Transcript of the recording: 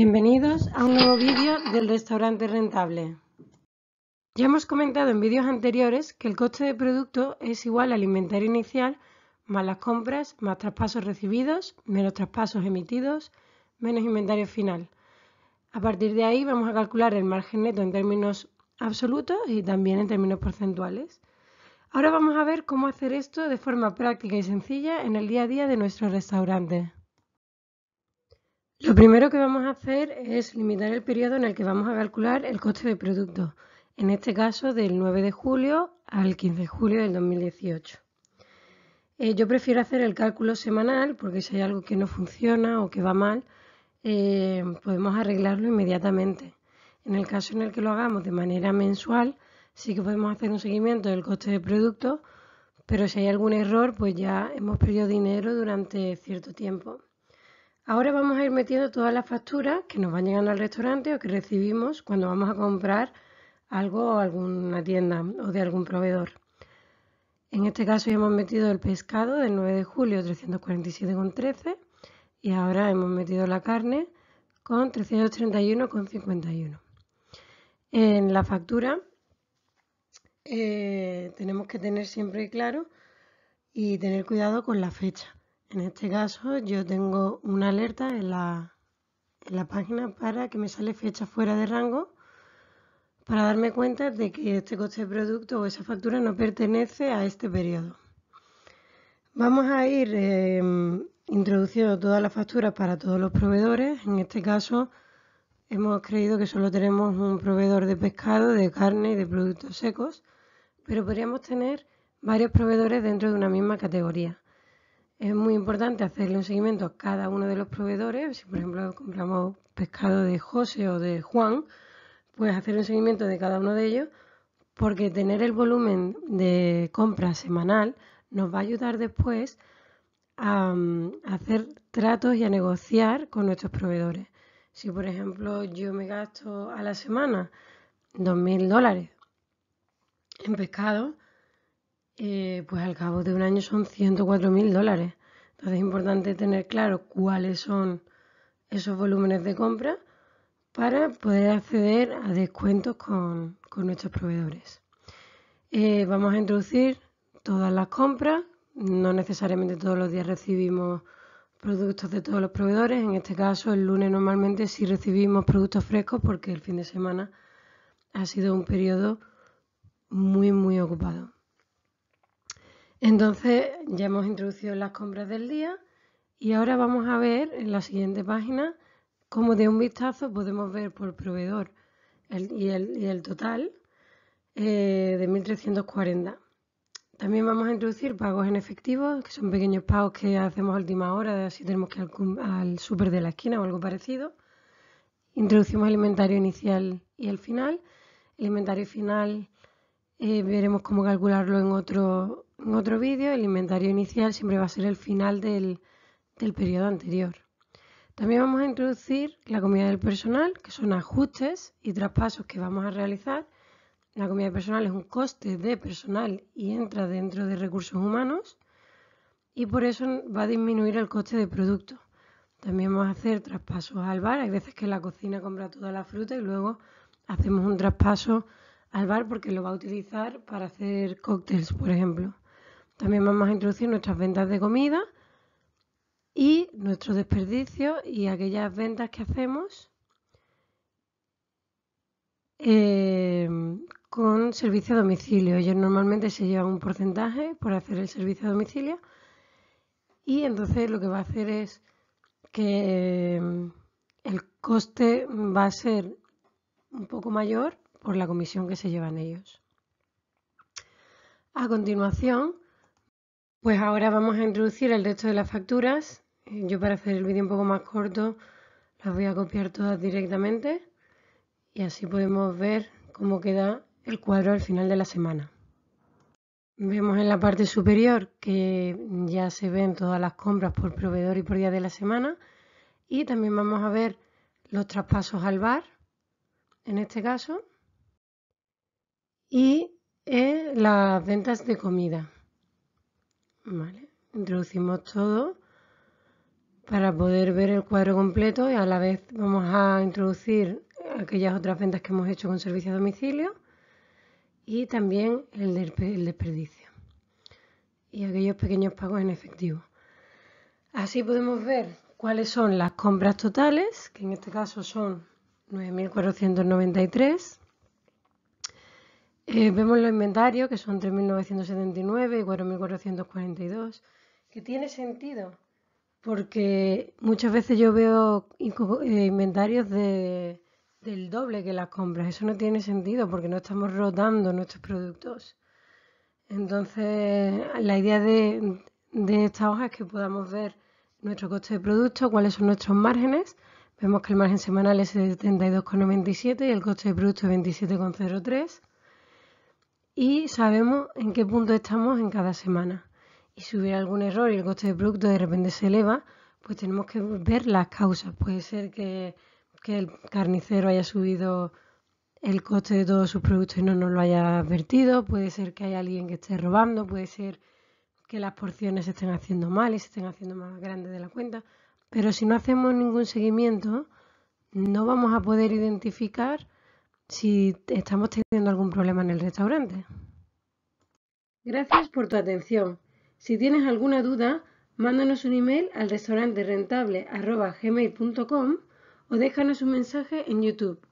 Bienvenidos a un nuevo vídeo del restaurante rentable. Ya hemos comentado en vídeos anteriores que el coste de producto es igual al inventario inicial más las compras, más traspasos recibidos, menos traspasos emitidos, menos inventario final. A partir de ahí vamos a calcular el margen neto en términos absolutos y también en términos porcentuales. Ahora vamos a ver cómo hacer esto de forma práctica y sencilla en el día a día de nuestro restaurante. Lo primero que vamos a hacer es limitar el periodo en el que vamos a calcular el coste de producto, en este caso del 9 de julio al 15 de julio del 2018. Eh, yo prefiero hacer el cálculo semanal porque si hay algo que no funciona o que va mal, eh, podemos arreglarlo inmediatamente. En el caso en el que lo hagamos de manera mensual, sí que podemos hacer un seguimiento del coste de producto, pero si hay algún error, pues ya hemos perdido dinero durante cierto tiempo. Ahora vamos a ir metiendo todas las facturas que nos van llegando al restaurante o que recibimos cuando vamos a comprar algo o alguna tienda o de algún proveedor. En este caso ya hemos metido el pescado del 9 de julio 347,13 y ahora hemos metido la carne con 331,51. En la factura eh, tenemos que tener siempre claro y tener cuidado con la fecha. En este caso yo tengo una alerta en la, página para que me sale fecha fuera de rango para darme cuenta de que este coste de producto o esa factura no pertenece a este periodo. Vamos a ir em, introduciendo todas las facturas para todos los proveedores. En este caso hemos creído que solo tenemos un proveedor de pescado, de carne y de productos secos, pero podríamos tener varios proveedores dentro de una misma categoría. Es muy importante hacerle un seguimiento a cada uno de los proveedores. Si, por ejemplo, compramos pescado de José o de Juan, pues hacer un seguimiento de cada uno de ellos, porque tener el volumen de compra semanal nos va a ayudar después a, mm, hacer tratos y a negociar con nuestros proveedores. Si, por ejemplo, yo me gasto a la semana 2.000 dólares en pescado, eh, pues al cabo de un año son 104 mil dólares. Entonces es importante tener claro cuáles son esos volúmenes de compra para poder acceder a descuentos con, nuestros proveedores. Eh, vamos a introducir todas las compras. No necesariamente todos los días recibimos productos de todos los proveedores. En este caso, el lunes normalmente sí recibimos productos frescos porque el fin de semana ha sido un periodo muy, muy ocupado. Entonces ya hemos introducido las compras del día y ahora vamos a ver en la siguiente página cómo de un vistazo podemos ver por proveedor y, el, total eh, de 1.340. También vamos a introducir pagos en efectivo, que son pequeños pagos que hacemos a última hora si tenemos que ir al, súper de la esquina o algo parecido. Introducimos el inventario inicial y el final. El inventario final eh, veremos cómo calcularlo en otro, en otro vídeo. El inventario inicial siempre va a ser el final del, del periodo anterior. También vamos a introducir la comida del personal, que son ajustes y traspasos que vamos a realizar. La comida del personal es un coste de personal y entra dentro de recursos humanos y por eso va a disminuir el coste de producto. También vamos a hacer traspasos al bar. Hay veces que la cocina compra toda la fruta y luego hacemos un traspaso al bar porque lo va a utilizar para hacer cócteles, por ejemplo. También vamos a introducir nuestras ventas de comida y nuestro desperdicio y aquellas ventas que hacemos eh, con servicio a domicilio. Ellos normalmente se llevan un porcentaje por hacer el servicio a domicilio y entonces lo que va a hacer es que eh, el coste va a ser un poco mayor por la comisión que se llevan ellos. A continuación, pues ahora vamos a introducir el resto de las facturas. Eh, yo para hacer el vídeo un poco más corto las voy a copiar todas directamente y así podemos ver cómo queda el cuadro al final de la semana. Vemos en la parte superior que ya se ven todas las compras por proveedor y por día de la semana y también vamos a ver los traspasos al bar, en este caso, y eh, las ventas de comida. introducimos todo para poder ver el cuadro completo y a la vez vamos a introducir aquellas otras ventas que hemos hecho con servicio a domicilio y también el, el desperdicio y aquellos pequeños pagos en efectivo. Así podemos ver cuáles son las compras totales, que en este caso son 9.493 eh, vemos los inventarios, que son 3.979 y 4.442, que tiene sentido, porque muchas veces yo veo eh, inventarios del doble que las compras. Eso no tiene sentido, porque no estamos rotando nuestros productos. Entonces, la idea de, esta hoja es que podamos ver nuestro coste de producto, cuáles son nuestros márgenes. Vemos que el margen semanal es de 72,97 y el coste de producto es 27,03 y sabemos en qué punto estamos en cada semana. Y si hubiera algún error y el coste de producto de repente se eleva, pues tenemos que ver las causas. Puede ser que, que el carnicero haya subido el coste de todos sus productos y no nos lo haya advertido, puede ser que haya alguien que esté robando, puede ser que las porciones se estén haciendo mal y se estén haciendo más grandes de la cuenta, pero si no hacemos ningún seguimiento, no vamos a poder identificar si estamos teniendo algún problema en el restaurante. Gracias por tu atención. Si tienes alguna duda, mándanos un email al restauranterentable.com o déjanos un mensaje en YouTube.